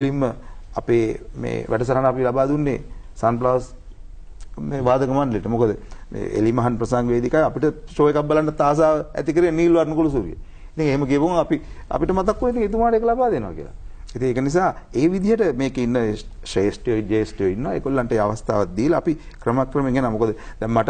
මුලින්ම අපේ මේ වැඩසටහන අපි ලබා දුන්නේ සන්ප්ලවර්ස් මේ වාදක මණ්ඩලයට. මොකද මේ එලිමහන් ප්‍රසංග වේදිකාව අපිට ෂෝ එකක් බලන්න තාසාව ඇති කරේ නිල් වර්ණ කුලසූරිය. ඉතින් එහෙම ගියපුවම අපි අපිට මතක් වුණා ඉතින් එතුමාට ඒක ලබා දෙනවා කියලා. ඉතින් ඒක නිසා ඒ විදිහට මේකේ ඉන්න ශ්‍රේෂ්ඨයෝ ජේෂ්ඨයෝ ඉන්නවා. ඒගොල්ලන්ට ඒ අවස්ථාවක් දීලා අපි ක්‍රමක්‍රමයෙන් යනවා. මොකද දැන් මට